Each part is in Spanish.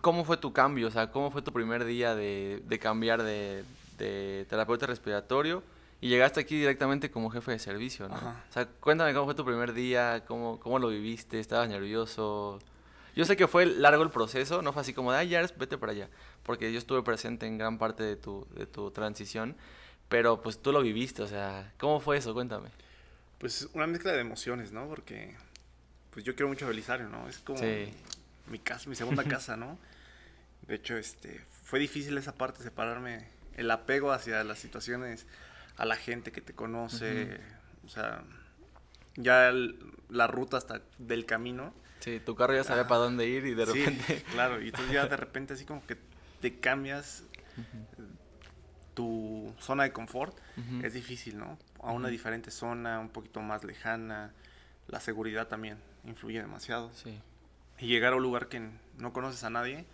¿Cómo fue tu cambio? O sea, ¿cómo fue tu primer día de, cambiar de, terapeuta respiratorio? Y llegaste aquí directamente como jefe de servicio, ¿no? O sea, cuéntame cómo fue tu primer día, cómo, cómo lo viviste, estabas nervioso. Yo sé que fue largo el proceso, no fue así como de, ay, ya, vete para allá, porque yo estuve presente en gran parte de tu, de tu transición, pero pues tú lo viviste, o sea, ¿cómo fue eso? Cuéntame. Pues una mezcla de emociones, ¿no? Porque pues yo quiero mucho a Belisario, ¿no? Es como mi casa, mi segunda casa, ¿no? De hecho, este, fue difícil esa parte, separarme, el apego hacia las situaciones, a la gente que te conoce, o sea, ya la ruta hasta del camino. Sí, tu carro ya sabía ah, para dónde ir y de repente... claro, y entonces ya de repente así como que te cambias tu zona de confort, es difícil, ¿no? A una diferente zona, un poquito más lejana, la seguridad también influye demasiado. Sí y llegar a un lugar que no conoces a nadie,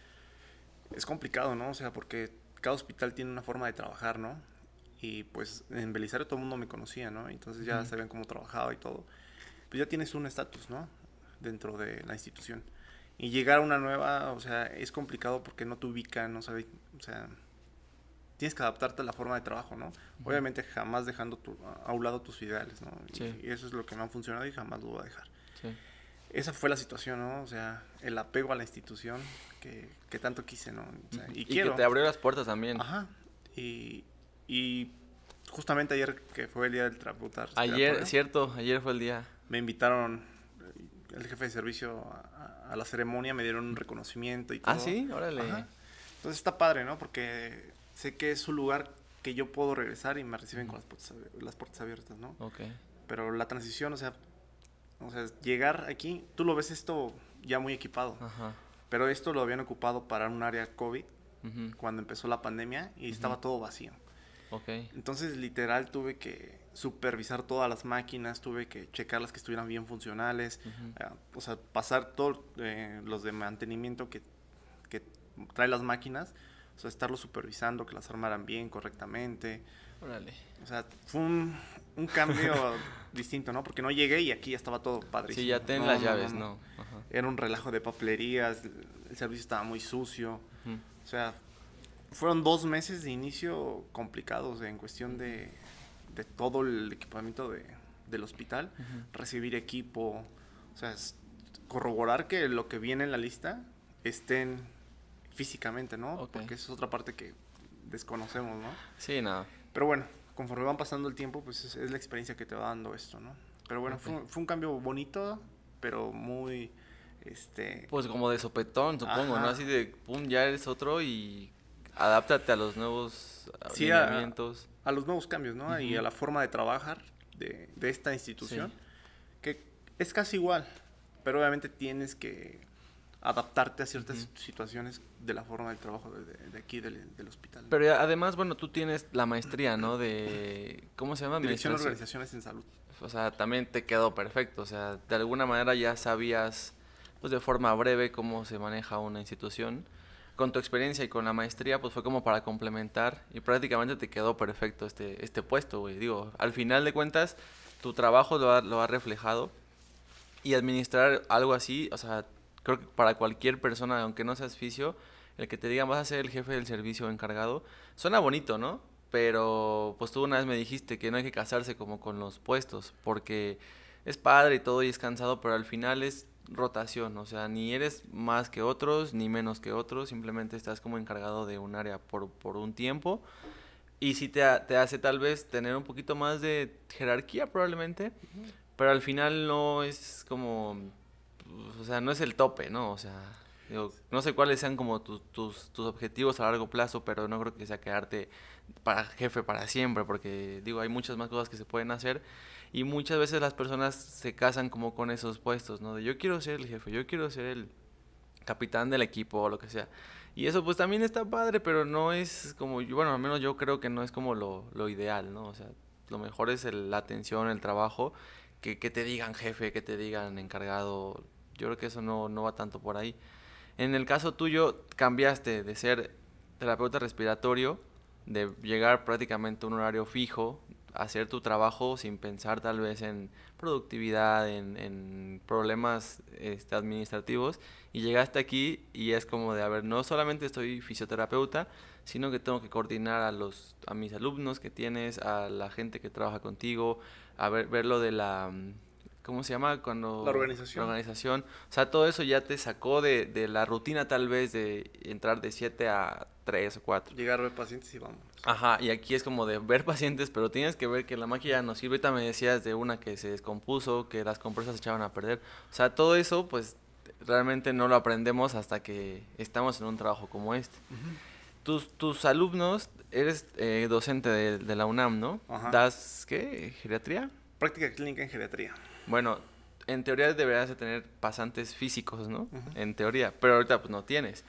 es complicado, ¿no? O sea, porque cada hospital tiene una forma de trabajar, ¿no? Y pues en Belisario todo el mundo me conocía, ¿no? Entonces ya sabían cómo trabajaba y todo. Pues ya tienes un estatus, ¿no? Dentro de la institución. Y llegar a una nueva, o sea, es complicado porque no te ubican, no sabes, o sea, tienes que adaptarte a la forma de trabajo, ¿no? Obviamente jamás dejando a un lado tus ideales, ¿no? Sí. Y, eso es lo que me ha funcionado y jamás lo voy a dejar. Sí esa fue la situación, ¿no? O sea, el apego a la institución que, tanto quise, ¿no? y, que te abrió las puertas también. Ajá. Y, y justamente ayer, que fue el día del traputar Ayer, cierto, ayer fue el día. Me invitaron eh, el jefe de servicio a, la ceremonia, me dieron un reconocimiento y ah, todo. Ah, sí, órale. Ajá. Entonces está padre, ¿no? Porque sé que es un lugar que yo puedo regresar y me reciben con las puertas, las puertas abiertas, ¿no? Ok. Pero la transición, o sea, o sea, llegar aquí, tú lo ves esto ya muy equipado. Pero esto lo habían ocupado para un área COVID cuando empezó la pandemia y estaba todo vacío. Entonces, literal, tuve que supervisar todas las máquinas, tuve que checar las que estuvieran bien funcionales, eh, o sea, pasar todos eh, los de mantenimiento que, que trae las máquinas, o sea, estarlo supervisando, que las armaran bien, correctamente, o sea, fue un, un cambio distinto, ¿no? Porque no llegué y aquí ya estaba todo padrísimo. Sí, ya ten las llaves, ¿no? Era un relajo de papelerías, el servicio estaba muy sucio. O sea, fueron dos meses de inicio complicados en cuestión de, de todo el equipamiento de, del hospital, recibir equipo, o sea, corroborar que lo que viene en la lista estén físicamente, ¿no? Porque esa es otra parte que desconocemos, ¿no? Sí, nada. Pero bueno, conforme van pasando el tiempo, pues es, la experiencia que te va dando esto, ¿no? Pero bueno, fue, un cambio bonito, pero muy, este... Pues como de sopetón, supongo, ¿no? Así de, pum, ya eres otro y adáptate a los nuevos a, los nuevos cambios, ¿no? Y a la forma de trabajar de, de esta institución, que es casi igual, pero obviamente tienes que adaptarte a ciertas situaciones de la forma del trabajo de, aquí del, hospital. Pero además, bueno, tú tienes la maestría, ¿no? De, ¿cómo se llama? Dirección de Organizaciones en Salud. O sea, también te quedó perfecto, o sea, de alguna manera ya sabías, pues de forma breve, cómo se maneja una institución. Con tu experiencia y con la maestría, pues fue como para complementar y prácticamente te quedó perfecto este, este puesto, güey. Digo, al final de cuentas, tu trabajo lo ha, lo ha reflejado y administrar algo así, o sea, creo que para cualquier persona, aunque no seas fisio, el que te digan vas a ser el jefe del servicio encargado, suena bonito, ¿no? Pero pues tú una vez me dijiste que no hay que casarse como con los puestos, porque es padre y todo y es cansado, pero al final es rotación, o sea, ni eres más que otros, ni menos que otros, simplemente estás como encargado de un área por, por un tiempo. Y sí te, hace tal vez tener un poquito más de jerarquía probablemente, pero al final no es como o sea, no es el tope, ¿no? O sea, no sé cuáles sean como tus, objetivos a largo plazo, pero no creo que sea quedarte para jefe para siempre, porque digo, hay muchas más cosas que se pueden hacer y muchas veces las personas se casan como con esos puestos, ¿no? De yo quiero ser el jefe, yo quiero ser el capitán del equipo o lo que sea. Y eso pues también está padre, pero no es como, bueno, al menos yo creo que no es como lo, ideal, ¿no? O sea, lo mejor es la atención, el trabajo, que, que te digan jefe, que te digan encargado, yo creo que eso no, va tanto por ahí. En el caso tuyo, cambiaste de ser terapeuta respiratorio, de llegar prácticamente a un horario fijo, hacer tu trabajo sin pensar tal vez en productividad, en, problemas este, administrativos, y llegaste aquí y es como de, a ver, no solamente estoy fisioterapeuta, sino que tengo que coordinar a, los, a mis alumnos que tienes, a la gente que trabaja contigo, a ver, ver lo de la ¿cómo se llama? Cuando... La organización. La organización. O sea, todo eso ya te sacó de, de la rutina tal vez de entrar de 7 a 3 o 4. Llegar a ver pacientes y vamos. Ajá, y aquí es como de ver pacientes, pero tienes que ver que la máquina no sirve. Ahorita me decías de una que se descompuso, que las compresas se echaban a perder. O sea, todo eso pues realmente no lo aprendemos hasta que estamos en un trabajo como este. Tus, tus, alumnos, eres eh, docente de, de, la UNAM, ¿no? Ajá. ¿Das qué? ¿Geriatría? Práctica clínica en geriatría bueno, en teoría deberías de tener pasantes físicos, ¿no? En teoría, pero ahorita pues no tienes.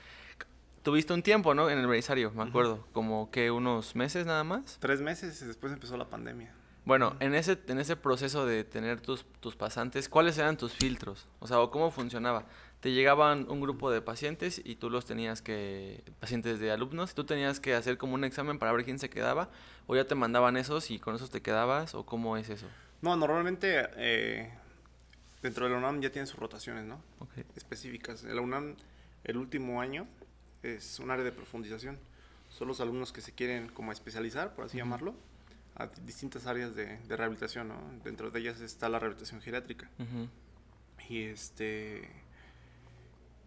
Tuviste un tiempo, ¿no? En el Belisario, me acuerdo, como que unos meses nada más. Tres meses y después empezó la pandemia. Bueno, en, ese, en ese proceso de tener tus, tus pasantes, ¿cuáles eran tus filtros? O sea, ¿cómo funcionaba? Te llegaban un grupo de pacientes y tú los tenías que, pacientes de alumnos, tú tenías que hacer como un examen para ver quién se quedaba, o ya te mandaban esos y con esos te quedabas, o cómo es eso? No, normalmente eh, dentro de la UNAM ya tienen sus rotaciones, ¿no? Okay. Específicas. La UNAM, el último año, es un área de profundización. Son los alumnos que se quieren como especializar, por así llamarlo, a distintas áreas de, rehabilitación, ¿no? Dentro de ellas está la rehabilitación geriátrica. Y este...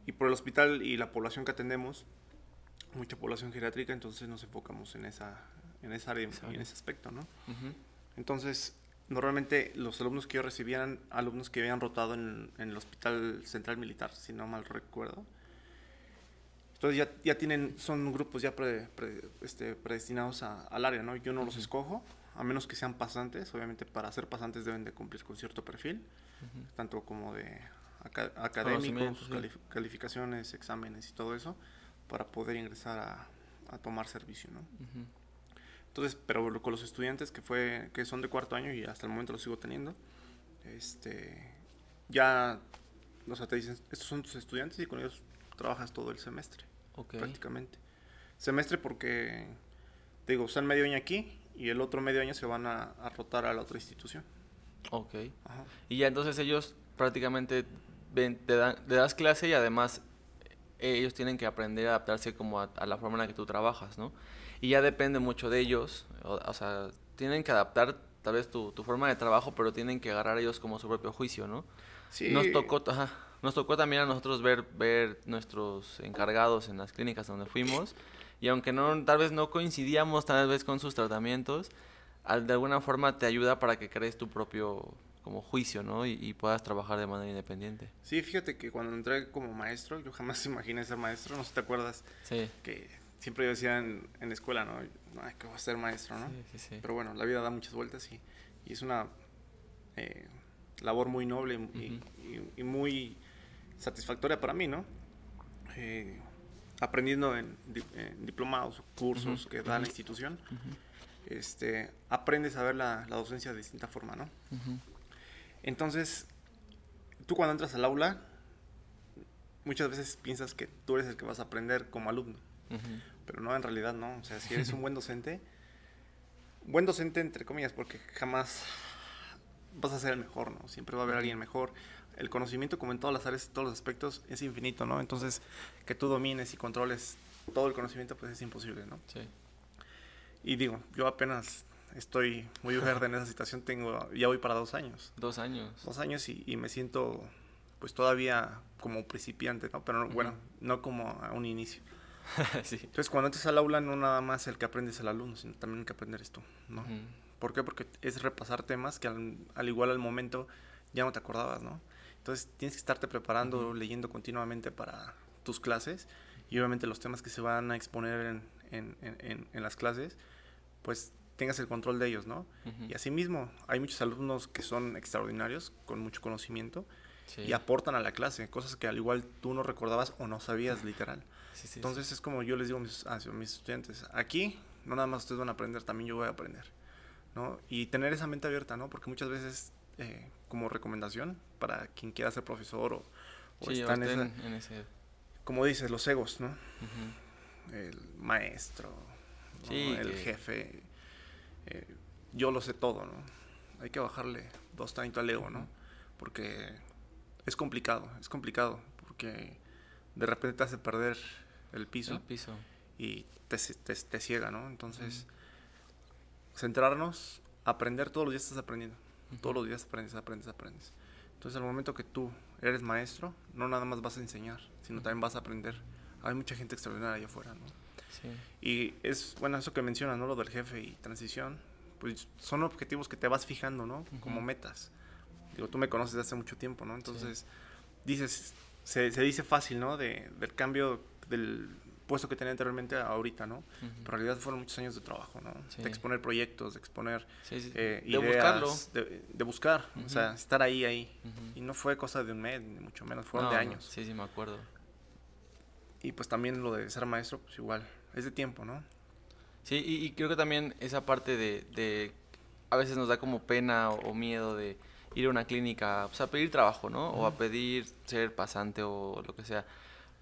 Y por el hospital y la población que atendemos, mucha población geriátrica, entonces nos enfocamos en esa, en esa área, y en ese aspecto, ¿no? Entonces, Normalmente los alumnos que yo recibía eran alumnos que habían rotado en, el Hospital Central Militar, si no mal recuerdo. Entonces ya, ya tienen, son grupos ya pre, este, predestinados al área, ¿no? Yo no los escojo, a menos que sean pasantes. Obviamente para ser pasantes deben de cumplir con cierto perfil, tanto como de académico, académicos, calificaciones, exámenes y todo eso, para poder ingresar a, tomar servicio, ¿no? Entonces, pero con los estudiantes que, fue, que son de cuarto año y hasta el momento los sigo teniendo, este, ya, o sea, te dicen, estos son tus estudiantes y con ellos trabajas todo el semestre, prácticamente. Semestre porque, te digo, están medio año aquí y el otro medio año se van a, rotar a la otra institución. Ok. Ajá. Y ya entonces ellos prácticamente ven, te, dan, te das clase y además ellos tienen que aprender a adaptarse como a, la forma en la que tú trabajas, ¿no? Y ya depende mucho de ellos, o, sea, tienen que adaptar tal vez tu, tu, forma de trabajo, pero tienen que agarrar ellos como su propio juicio, ¿no? Sí. Nos tocó, nos tocó también a nosotros ver, ver nuestros encargados en las clínicas donde fuimos, y aunque no, tal vez no coincidíamos tal vez con sus tratamientos, de alguna forma te ayuda para que crees tu propio como juicio, ¿no? Y, puedas trabajar de manera independiente. Sí, fíjate que cuando entré como maestro, yo jamás imaginé ser maestro, no sé te acuerdas. Sí. Que siempre yo decía en, la escuela, ¿no? Ay, que voy a ser maestro, ¿no? Sí, sí, sí. Pero bueno, la vida da muchas vueltas y, y es una eh, labor muy noble y, muy satisfactoria para mí, ¿no? Eh, aprendiendo en, diplomados diplomados, cursos que da la institución, este, aprendes a ver la, la, docencia de distinta forma, ¿no? Entonces, tú cuando entras al aula, muchas veces piensas que tú eres el que vas a aprender como alumno, pero no, en realidad no. O sea, si eres un buen docente, buen docente entre comillas, porque jamás vas a ser el mejor, ¿no? Siempre va a haber alguien mejor. El conocimiento, como en todas las áreas, todos los aspectos, es infinito, ¿no? Entonces, que tú domines y controles todo el conocimiento, pues es imposible, ¿no? Sí. Y digo, yo apenas estoy muy verde en esa situación, tengo, ya voy para dos años. Dos años. Dos años y, me siento pues todavía como principiante, ¿no? Pero bueno, no como a un inicio. Entonces cuando entras al aula no nada más el que aprendes el alumno, sino también el que aprendes tú, ¿no? ¿Por qué? Porque es repasar temas que al, igual al momento ya no te acordabas, ¿no? Entonces tienes que estarte preparando, leyendo continuamente para tus clases y obviamente los temas que se van a exponer en las clases, pues tengas el control de ellos, ¿no? Y así Y asimismo, hay muchos alumnos que son extraordinarios, con mucho conocimiento, y aportan a la clase, cosas que al igual tú no recordabas o no sabías, literal. Entonces es como yo les digo a mis, estudiantes, aquí no nada más ustedes van a aprender, también yo voy a aprender, ¿no? Y tener esa mente abierta, ¿no? Porque muchas veces, eh, como recomendación, para quien quiera ser profesor o, está en, ese... Como dices, los egos, ¿no? El maestro, el jefe yo lo sé todo, ¿no? Hay que bajarle dos tantos al ego, ¿no? Porque es complicado, es complicado, porque de repente te hace perder el piso. piso. Y te, ciega, ¿no? Entonces, centrarnos, aprender, todos los días estás aprendiendo. Todos los días aprendes, aprendes, aprendes. Entonces, al momento que tú eres maestro, no nada más vas a enseñar, sino también vas a aprender. Hay mucha gente extraordinaria allá afuera, ¿no? Y es, bueno, eso que mencionas, ¿no? Lo del jefe y transición, pues son objetivos que te vas fijando, ¿no? Como metas. Digo, tú me conoces desde hace mucho tiempo, ¿no? Entonces, dices, se, dice fácil, ¿no? De, del cambio del puesto que tenía anteriormente a ahorita, ¿no? Pero en realidad fueron muchos años de trabajo, ¿no? De exponer proyectos, de exponer eh, de De, buscar, o sea, estar ahí, ahí. Y no fue cosa de un mes, ni mucho menos, fueron de años. Sí, sí, me acuerdo. Y pues también lo de ser maestro, pues igual, es de tiempo, ¿no? Sí, y, creo que también esa parte de, a veces nos da como pena o, miedo de ir a una clínica, pues, a pedir trabajo, ¿no? O a pedir ser pasante o lo que sea.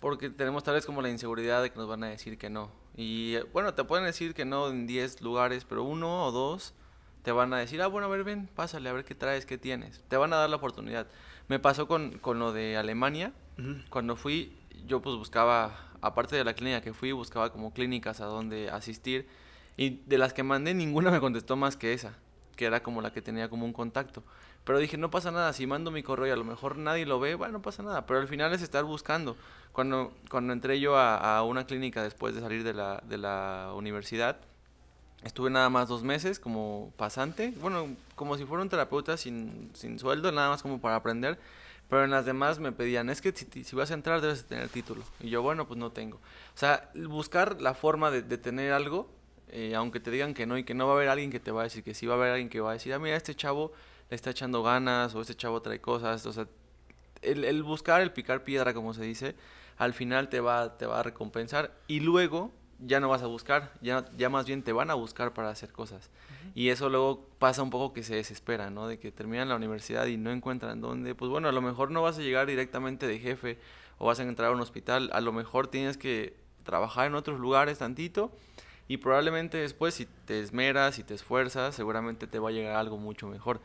Porque tenemos tal vez como la inseguridad de que nos van a decir que no. Y bueno, te pueden decir que no en 10 lugares, pero uno o dos te van a decir, ah, bueno, a ver, ven, pásale, a ver qué traes, qué tienes. Te van a dar la oportunidad. Me pasó con, con lo de Alemania. Cuando fui, yo pues buscaba, aparte de la clínica que fui, buscaba como clínicas a donde asistir y de las que mandé ninguna me contestó más que esa, que era como la que tenía como un contacto. Pero dije, no pasa nada, si mando mi correo a lo mejor nadie lo ve, bueno, no pasa nada, pero al final es estar buscando. Cuando, cuando entré yo a, una clínica después de salir de la, universidad, Estuve nada más dos meses como pasante, bueno, como si fuera un terapeuta sin, sin, sueldo, nada más como para aprender. Pero en las demás me pedían, es que si, vas a entrar debes tener título. Y yo, bueno, pues no tengo. O sea, buscar la forma de, de tener algo, eh, aunque te digan que no y que no va a haber alguien que te va a decir que sí, va a haber alguien que va a decir, ah, mira, este chavo le está echando ganas o este chavo trae cosas. O sea, el, buscar, el picar piedra, como se dice, al final te va, te va a recompensar. Y luego ya no vas a buscar, ya, ya más bien te van a buscar para hacer cosas. Y eso luego pasa un poco que se desespera, ¿no? De que terminan la universidad y no encuentran dónde, pues bueno, a lo mejor no vas a llegar directamente de jefe o vas a entrar a un hospital, a lo mejor tienes que trabajar en otros lugares tantito y probablemente después si te esmeras, si te esfuerzas, seguramente te va a llegar algo mucho mejor.